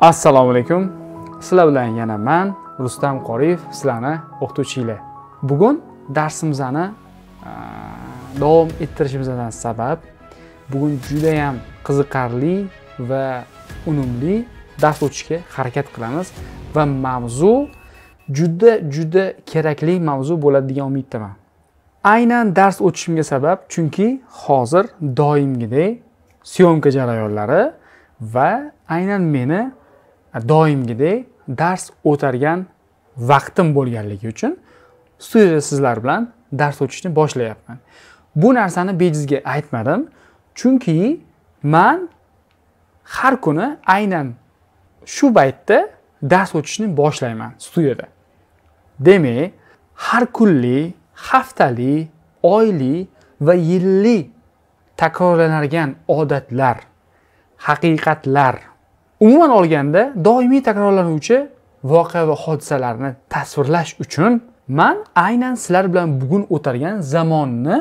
assalomu alaykum sizlar bilan yana man rustam qoriyev sizlarni o'qituvchinglar bugun darsimizni davom ettirishimizdan sabab bugun judayam qiziqarli va unumli dars o'tishga harakat qilamiz va mavzu juda juda kerakli mavzu bo'ladi degan umiddaman aynan dars o'tishimga sabab chunki hozir doimgidek syomka jarayonlari va aynan meni doimgidek dars o'targan vaqtim bo'lganligi uchun studiyada sizlar bilan dars o'tishni boshlayapman bu narsani bejizga aytmadim chunki man har kuni aynan shu paytda dars o'tishni boshlayman studiyada demak har kunlik haftalik oylik va yillik takrorlanadigan odatlar haqiqatlar umuman olganda doimiy takrorlanuvchi voqea va hodisalarni tasvirlash uchun man aynan sizlar bilan bugun o'targan zamonni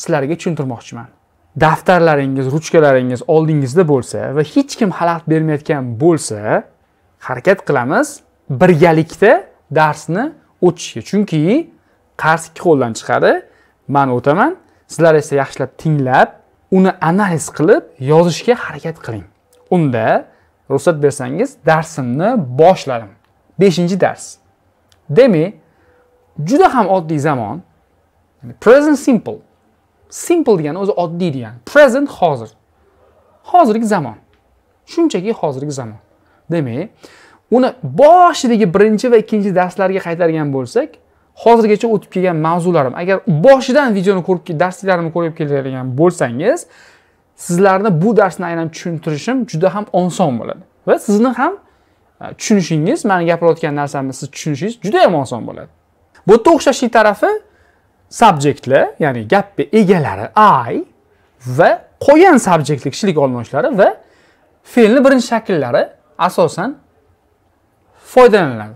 sizlarga tushuntirmoqchiman daftarlaringiz ruchkalaringiz oldingizda bo'lsa va hech kim xalaqit bermayotgan bo'lsa harakat qilamiz birgalikda darsni o'tishga chunki qars ikki qo'ldan chiqadi man o'taman sizlar esa yaxshilab tinglab uni analiz qilib yozishga harakat qiling unda ruxsat bersangiz darsimni boshladim beshinchi dars demak juda ham oddiy zamon present simple simple degani o'zi oddiy degani present hozir hozirgi zamon shunchaki hozirgi zamon demak uni boshidagi birinchi va ikkinchi darslarga qaytargan bo'lsak hozirgacha o'tib kelgan mavzularim agar boshidan videoni ko'rib darsliklarimni ko'rib keladigan bo'lsangiz sizlarni bu darsni aynan tushuntirishim juda ham oson bo'ladi va sizni ham e, tushunishingiz man gapirayotgan narsamni siz tushunishingiz juda ham oson bo'ladi bu yerda o'xshashlik tarafi subjektlar ya'ni gapni egalari i va qolgan subjektli kishilik olmoshlari va fe'lni birinchi shakllari asosan foydalaniladi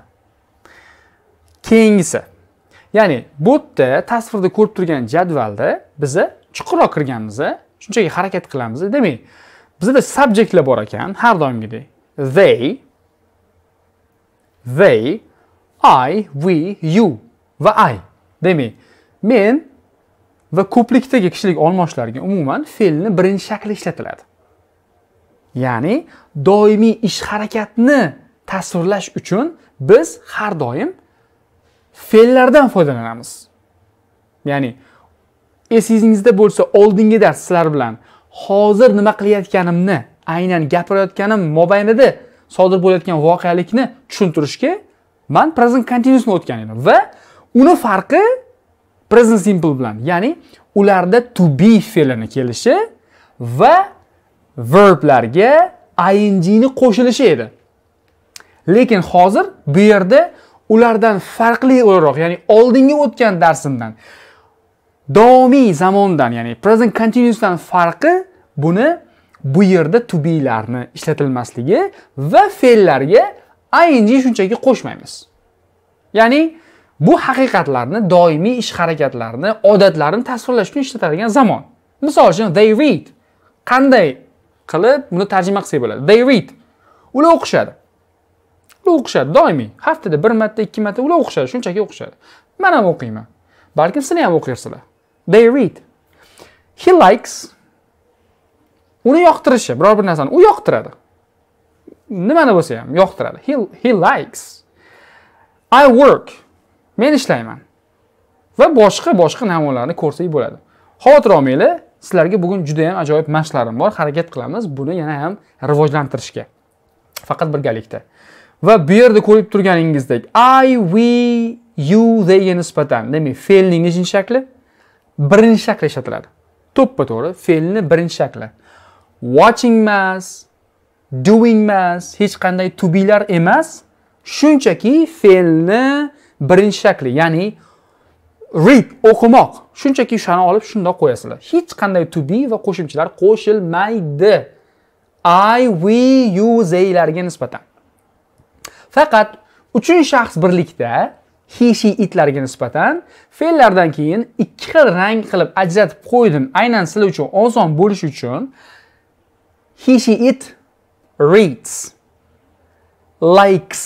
keyingisi ya'ni bu yerda tasvirda ko'rib turgan jadvalda biza chuqurroq kirganmiz shunchaki harakat qilamiz demak bizda subjektlar bor ekan har doimgidek they they i we you va i demak men va ko'plikdagi kishilik olmoshlariga umuman fe'lni birinchi shakli ishlatiladi ya'ni doimiy ish harakatni tasvirlash uchun biz har doim fe'llardan foydalanamiz ya'ni esingizda bo'lsa oldingi darslar bilan hozir nima qilayotganimni aynan gapirayotganim mobaynida sodir bo'layotgan voqealikni tushuntirishga man present continuousni o'tgan edim va uni farqi present simple bilan ya'ni ularda to be fe'lini kelishi va verblarga ingni qo'shilishi edi lekin hozir bu yerda ulardan farqli o'laroq ya'ni oldingi o'tgan darsimdan davomiy zamondan ya'ni present continuousdan farqi buni bu yerda to be'larni ishlatilmasligi va fe'llarga ing shunchaki qo'shmaymiz ya'ni bu haqiqatlarni doimiy ish harakatlarni odatlarni tasvirlash uchun ishlatadigan zamon misol uchun they read qanday qilib buni tarjima qilsak bo'ladi they read ular o'qishadi ular o'qishadi doimiy haftada bir marta ikki marta ular o'qishadi shunchaki o'qishadi man ham o'qiyman balkim sizlar ham o'qirsizlar they read. He likes uni yoqtirishi biror bir narsani u yoqtiradi nimani bo'lsa ham yoqtiradi he, he likes i work men ishlayman va boshqa boshqa namunalarni ko'rsak bo'ladi xavotir olmanglar sizlarga bugun juda yam ajoyib mashqlarim bor harakat qilamiz buni yana ham rivojlantirishga faqat birgalikda va bu yerda ko'rib turganingizdek i we you degan nisbatan demak fe'lning nechinchi shakli birinchi shakli ishlatiladi to'ppa to'g'ri fe'lni birinchi shakli watching emas doing emas hech qanday to emas shunchaki fe'lni birinchi shakli ya'ni read o'qimoq shunchaki o'shani olib shundoq qo'yasizlar hech qanday to be va qo'shimchalar qo'shilmaydi i we you zeylarga nisbatan faqat uchinchi shaxs birlikda hishiy itlarga nisbatan fe'llardan keyin ikki xil rang qilib ajratib qo'ydim aynan sizlar uchun oson bo'lishi uchun hishiy it reads likes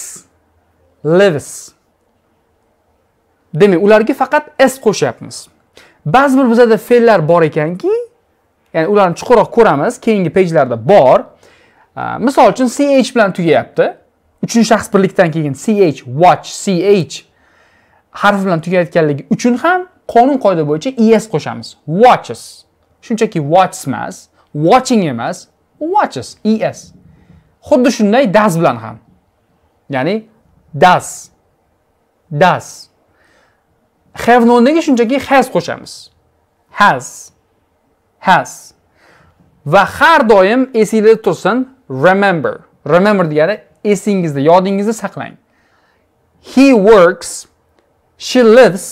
lives demak ularga faqat s qo'shyapmiz ba'zi bir bizada fe'llar bor ekanki ya'ni ularni chuqurroq ko'ramiz keyingi pejlarda bor misol uchun ch bilan tugayapti uchinchi shaxs birlikdan keyin ch watch ch harf bilan tugatganligi uchun ham qonun qoida bo'yicha es qo'shamiz watches shunchaki watch emas watching emas watches es xuddi shunday das bilan ham ya'ni das das have o'rniga shunchaki has qo'shamiz has has va har doim esingizda tursin remember remember degani esingizda yodingizda saqlang he works she lives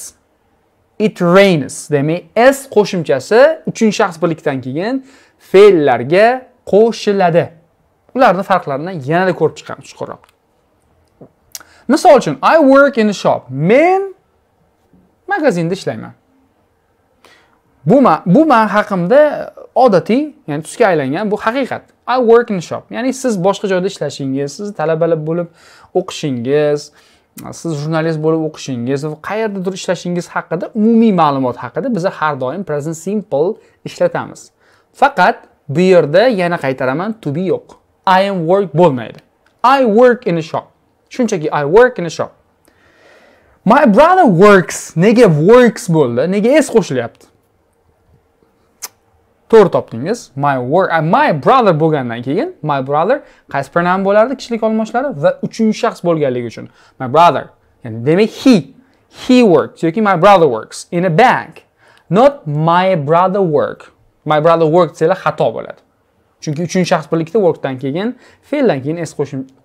it rains demak s qo'shimchasi uchinchi shaxs birlikdan keyin fe'llarga qo'shiladi ularni farqlarini yanada ko'rib chiqamiz chuqurroq misol uchun i work in a shop men magazinda ishlayman bu ma bu man haqimda odatiy ya'ni tusga aylangan bu haqiqat i work in a shop ya'ni siz boshqa joyda ishlashingiz siz talabalar bo'lib o'qishingiz siz jurnalist bo'lib o'qishingiz va qayerdadir ishlashingiz haqida umumiy ma'lumot haqida biza har doim present simple ishlatamiz faqat bu yerda yana qaytaraman to be yo'q i am work bo'lmaydi i work in a shop shunchaki i work in a shop my brother works nega works bo'ldi nega s qo'shilyapti to'g'ri topdingiz my work uh, my brother bo'lgandan keyin my brother qaysi pronom bo'lardi kishilik olmoshlari va uchinchi shaxs bo'lganligi uchun my brother yani demak he he works yoki my brother works in a bank not my brother work my brother work desanglar xato bo'ladi chunki uchinchi shaxs birlikda workdan keyin fe'ldan keyin s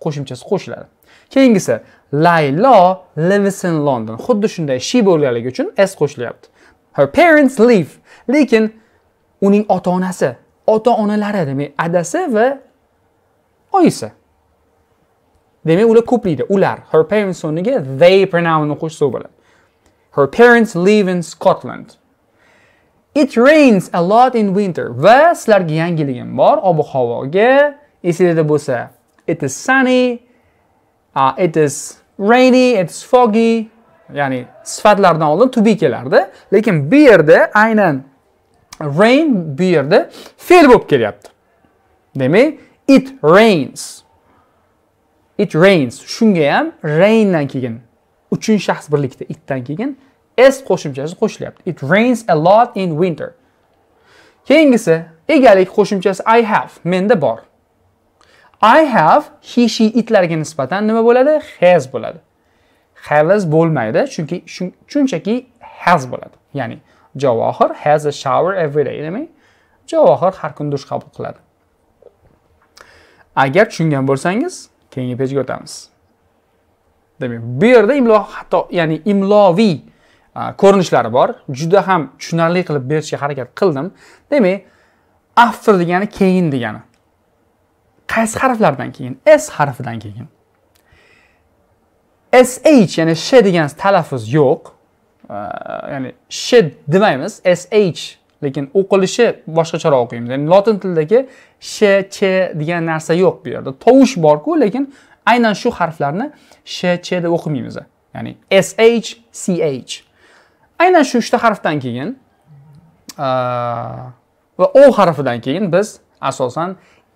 qo'shimchasi qo'shiladi keyingisi laylo lives in london xuddi shunday she bo'lganligi uchun s qo'shilyapti her parents live lekin uning ota onasi ota onalari demak adasi va oyisi demak ular ko'plikda ular her parents o'rniga they pronounni qo'shsa bo'ladi her parents live in scotland it rains a lot in winter va sizlarga yangiligim bor ob havoga esinglarda bo'lsa it is sunny uh, it is rainy it's foggy ya'ni sifatlardan oldin to be kelardi lekin bu yerda aynan rain bu yerda fe'l bo'lib kelyapti demak it rains it rains shunga ham raindan keyin uchinchi shaxs birlikda itdan keyin s qo'shimchasi qo'shilyapti it rains a lot in winter keyingisi egalik qo'shimchasi i have menda bor i have he she itlarga nisbatan nima bo'ladi has bo'ladi has bo'lmaydi chunki shunchaki has bo'ladi ya'ni Javohir has a shower every day demak Javohir har kuni dush qabul qiladi agar tushungan bo'lsangiz keyingi pejga o'tamiz demak bu yerda imlo xato ya'ni imloviy ko'rinishlari bor juda ham tushunarli qilib berishga harakat qildim demak after degani keyin degani qaysi harflardan keyin s harfidan keyin sh ya'ni sh degan talaffuz yo'q ya'ni э, shed demaymiz sh lekin o'qilishi boshqacharoq o'qiymiz ya'ni lotin tilidagi sh ch degan narsa yo'q bu yerda tovush borku lekin aynan shu harflarni sh ch deb o'qimaymiz ya'ni sh ch aynan shu uchta harfdan keyin e, va o harfidan keyin biz asosan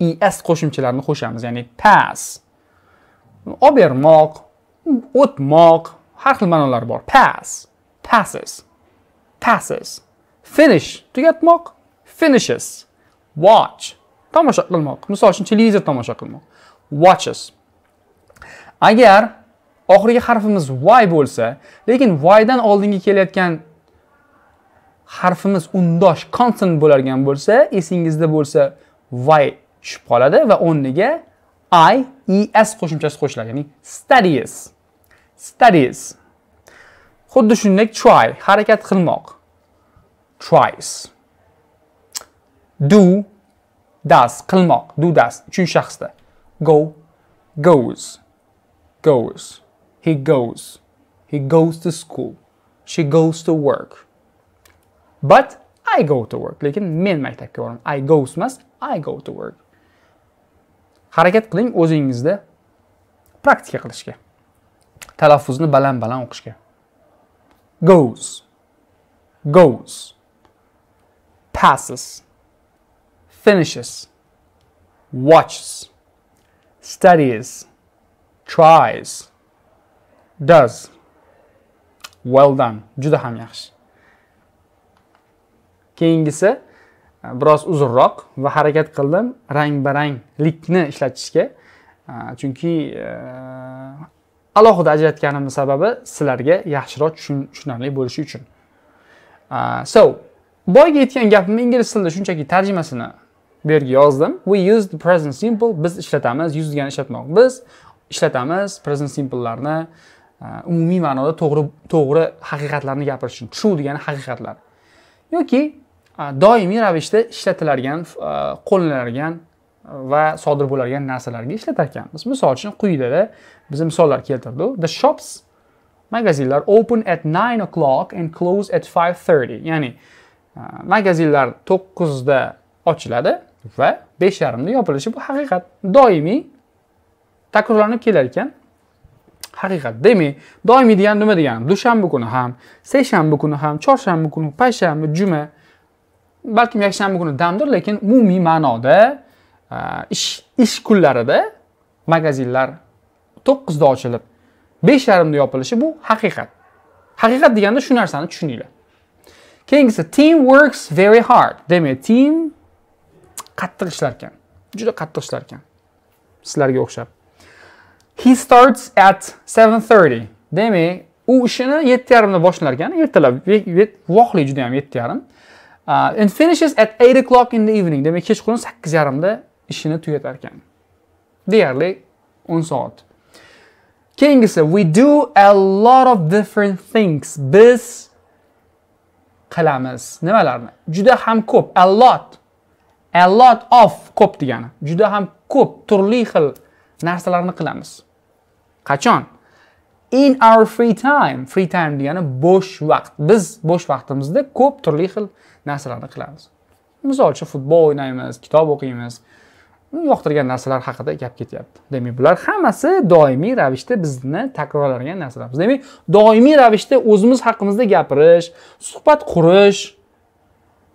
is e qo'shimchalarini qo'shamiz ya'ni pass obermoq bermoq o'tmoq har xil ma'nolar bor pass passes, passes. Finish, tugatmoq, finishes. Watch, tomosha qilmoq. Misol uchun televizor tomosha qilmoq. Watches. Agar oxirgi harfimiz y bo'lsa, lekin y dan oldingi kelayotgan harfimiz undosh consonant bo'larkan bo'lsa, esingizda bo'lsa y tushib qoladi va o'rniga i, es qo'shimchasi qo'shiladi, ya'ni studies. Studies. xuddi shuningdek try harakat qilmoq tries do does qilmoq do does uchinchi shaxsda go goes goes he goes he goes to school she goes to work but i go to work lekin men maktabga boraman i goes emas i go to work harakat qiling o'zingizda praktika qilishga talaffuzni baland baland o'qishga goes, goes, passes, finishes, watches, studies, tries, does. Well done. Juda ham yaxshi. Keyingisi e, biroz uzunroq va harakat qildim rang baranglikni ishlatishga. E, chunki e, alohida ajratganimni sababi sizlarga yaxshiroq tushunarli bo'lishi uchun uh, so boyga aytgan gapimni ingliz tilida shunchaki tarjimasini bu yerga yozdim we use the present simple biz ishlatamiz use degani ishlatmoq biz ishlatamiz present simple'larni uh, umumiy ma'noda to'g'ri to'g'ri haqiqatlarni gapirish uchun true degani haqiqatlar yoki uh, doimiy ravishda ishlatiladigan qo'llaniladigan va sodir bo'largan narsalarga ishlatar ekanmiz misol uchun quyidada biz misollar keltirdik the shops magazinlar open at 9 o'clock and close at 5:30 ya'ni e, magazinlar 9 da ochiladi va besh yarimda yopilishi bu haqiqat doimiy takrorlanib kelar ekan haqiqat demak doimiy degani nima degani dushanba kuni ham seshanba kuni ham chorshanba kuni payshanba juma balkim yakshanba kuni damdir lekin umumiy ma'noda Э, ish ish kunlarida magazinlar to'qqizda ochilib besh yarimda yopilishi bu haqiqat haqiqat deganda shu narsani tushuninglar keyingisi team works very hard demak team qattiq ishlar ekan juda qattiq ishlar ekan sizlarga o'xshab he starts at 7.30 demak u ishini yetti yarimda boshlar ekan ertalab vohli juda yam yetti yarim uh, and finishes at eight o'clock in the evening demak kechqurun sakkiz yarimda ishini tugatar ekan deyarli 10 soat keyingisi we do a lot of different things biz qilamiz nimalarni juda ham ko'p a lot a lot of ko'p degani juda ham ko'p turli xil narsalarni qilamiz qachon in our free time free time degani bo'sh vaqt biz bo'sh vaqtimizda ko'p turli xil narsalarni qilamiz misol uchun futbol o'ynaymiz kitob o'qiymiz yoqtirgan narsalar haqida gap ketyapti demak bular hammasi doimiy ravishda bizni takrorlanadigan narsalarimiz demak doimiy ravishda o'zimiz haqimizda gapirish suhbat qurish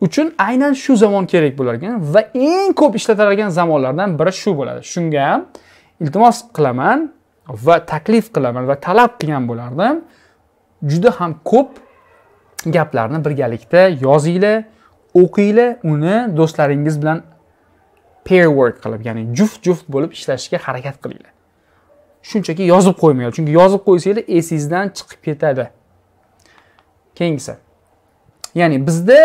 uchun aynan shu zamon kerak bo'larkan va eng ko'p ishlatiladigan zamonlardan biri shu bo'ladi shunga ham iltimos qilaman va taklif qilaman va talab qilgan bo'lardim juda ham ko'p gaplarni birgalikda yozinglar o'qinglar uni do'stlaringiz bilan pair work qilib ya'ni juft juft bo'lib ishlashga harakat qilinglar shunchaki yozib qo'ymanglar chunki yozib qo'ysanglar esingizdan chiqib ketadi keyingisi ya'ni bizda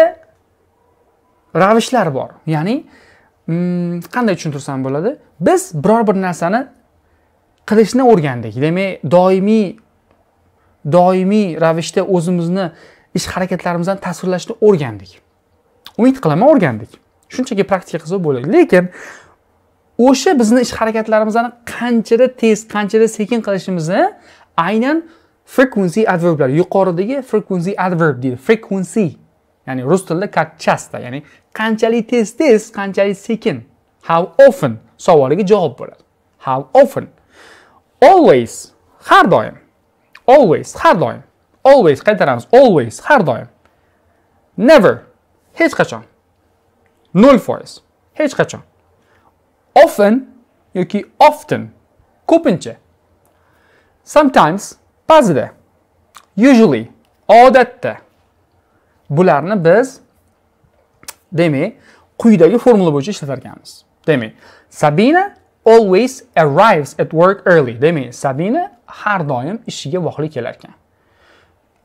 ravishlar bor ya'ni mm, qanday tushuntirsam bo'ladi biz biror bir narsani qilishni o'rgandik demak doimiy doimiy ravishda o'zimizni ish harakatlarimizdan tasvirlashni o'rgandik umid qilaman o'rgandik shunchaki praktika qilsak bo'ladi lekin o'sha bizni ish harakatlarimizni qanchada tez qanchada sekin qilishimizni aynan frequency adverblar yuqoridagi frequency adverb deydi frequency ya'ni rus tilida как часто ya'ni qanchalik tez tez qanchalik sekin how often savoliga javob bo'ladi how often always har doim always har doim always qaytaramiz always har doim never hech qachon 0 foiz hech qachon often yoki often ko'pincha sometimes ba'zida usually odatda bularni biz demak quyidagi formula bo'yicha ishlatar ekanmiz demak sabina always arrives at work early demak sabina har doim ishiga vaqtli kelar ekan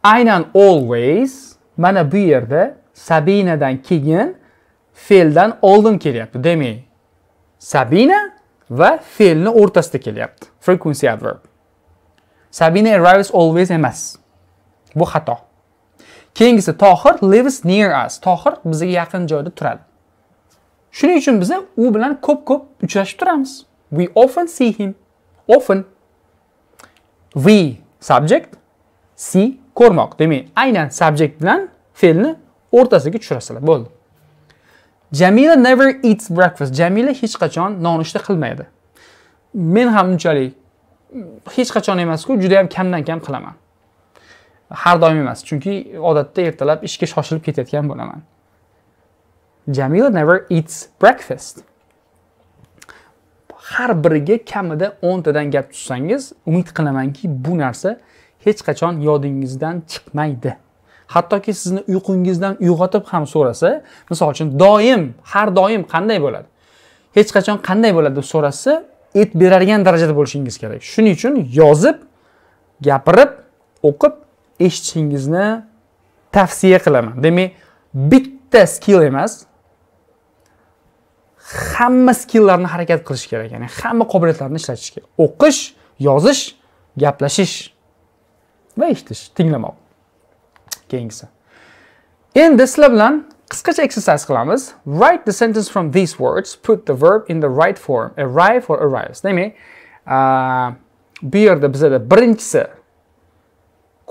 aynan always mana bu yerda sabinadan keyin fe'ldan oldin kelyapti demak sabina va fe'lni o'rtasida kelyapti frequency adverb sabina arrives always emas bu xato keyingisi tohir lives near us tohir bizga yaqin joyda turadi shuning uchun biz u bilan ko'p ko'p uchrashib turamiz we often see him often we subject see ko'rmoq demak aynan subject bilan fe'lni o'rtasiga tushirasizlar bo'ldi jamila never eats breakfast jamila hech qachon nonushta qilmaydi men ham unchalik hech qachon emasku juda ham kamdan kam qilaman har doim emas chunki odatda ertalab ishga shoshilib ketayotgan bo'laman jamila never eats breakfast har biriga kamida o'ntadan gap tushsangiz umid qilamanki bu narsa hech qachon yodingizdan chiqmaydi hattoki sizni uyqungizdan uyg'otib ham so'rasa misol uchun doim har doim qanday bo'ladi hech qachon qanday bo'ladi deb so'rashsa et beradigan darajada bo'lishingiz kerak shuning uchun yozib gapirib o'qib eshitishingizni tavsiya qilaman demak bitta skill emas hamma skilllarni harakat qilish kerak ya'ni hamma qobiliyatlarni ishlatish kerak o'qish yozish gaplashish va eshitish tinglamoq keyingisi endi sizlar bilan qisqacha exersiz qilamiz write the sentence from these words put the verb in the right form arrive or arrives demak uh, bu yerda bizada birinchisi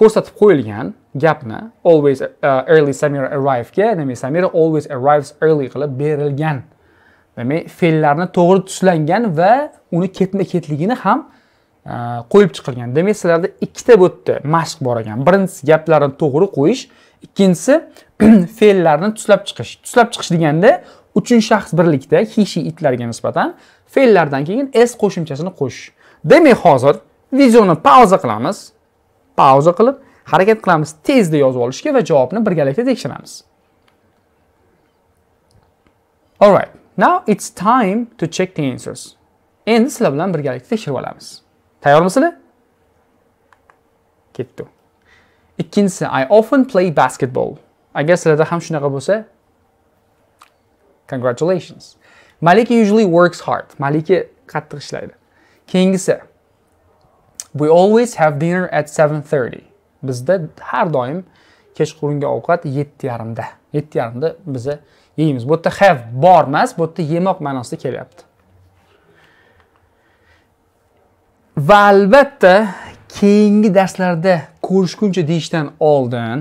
ko'rsatib qo'yilgan gapni always uh, early samira arrive'ga demak samira always arrives early qilib berilgan demak fe'llarni to'g'ri tuslangan va uni ketma ketligini ham qo'yib chiqilgan demak sizlarda ikkita yerda mashq bor ekan birinchisi gaplarni to'g'ri qo'yish ikkinchisi fe'llarni tuslab chiqish tuslab chiqish deganda uchinchi shaxs birlikda hishi itlarga nisbatan fe'llardan keyin s qo'shimchasini qo'shish demak hozir videoni pauza qilamiz pauza qilib harakat qilamiz tezda yozib olishga va javobni birgalikda tekshiramiz alright now it's time to check the answers endi sizlar bilan birgalikda tekshirib olamiz tayyormisizlar ketdi ikkinchisi i often play basketball agar sizlarda ham shunaqa bo'lsa congratulations malika usually works hard malika qattiq ishlaydi keyingisi we always have dinner at 7:30 bizda har doim kechqurungi ovqat yetti yarimda yetti yarimda biza yeymiz bu yerda have bor emas bu yerda yemoq ma'nosida kelyapti va albatta keyingi darslarda ko'rishguncha deyishdan oldin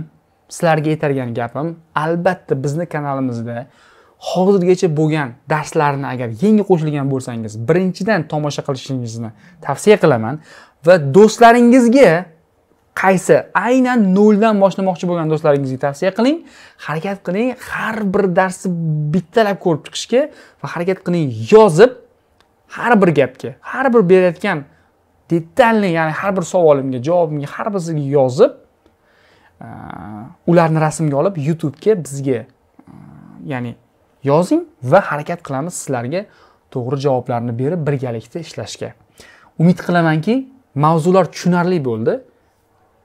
sizlarga aytargan gapim albatta bizni kanalimizda hozirgacha bo'lgan darslarni agar yangi qo'shilgan bo'lsangiz birinchidan tomosha qilishingizni tavsiya qilaman va do'stlaringizga qaysi aynan noldan boshlamoqchi bo'lgan do'stlaringizga tavsiya qiling harakat qiling har bir darsni bittalab ko'rib chiqishga va harakat qiling yozib har bir gapga har bir berayotgan detalni ya'ni har bir savolimga javobimga har birsiga yozib e, ularni rasmga olib youtubega bizga e, ya'ni yozing va harakat qilamiz sizlarga to'g'ri javoblarni berib birgalikda ishlashga umid qilamanki mavzular tushunarli bo'ldi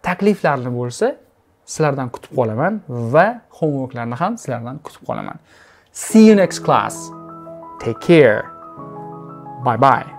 takliflarni bo'lsa sizlardan kutib qolaman va homeworklarni ham sizlardan kutib qolaman see you next class take care bye bye